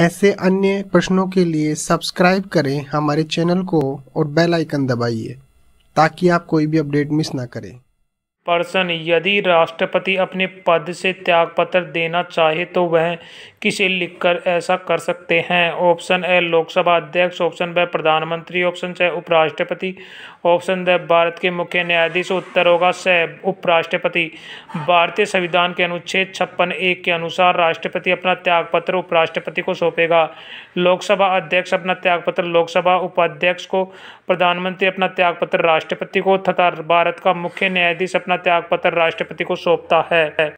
ऐसे अन्य प्रश्नों के लिए सब्सक्राइब करें हमारे चैनल को और बेल आइकन दबाइए ताकि आप कोई भी अपडेट मिस ना करें पर्सन यदि राष्ट्रपति अपने पद से त्यागपत्र देना चाहे तो वह किसे लिखकर ऐसा कर सकते हैं ऑप्शन ए लोकसभा अध्यक्ष ऑप्शन बी प्रधानमंत्री ऑप्शन सी उपराष्ट्रपति ऑप्शन द भारत के मुख्य न्यायाधीश उत्तर होगा स उपराष्ट्रपति भारतीय संविधान के अनुच्छेद छप्पन एक के अनुसार राष्ट्रपति अपना त्यागपत्र उपराष्ट्रपति को सौंपेगा लोकसभा अध्यक्ष अपना त्यागपत्र लोकसभा उपाध्यक्ष को प्रधानमंत्री अपना त्यागपत्र राष्ट्रपति को तथा भारत का मुख्य न्यायाधीश अपना त्यागपत्र राष्ट्रपति को सौंपता है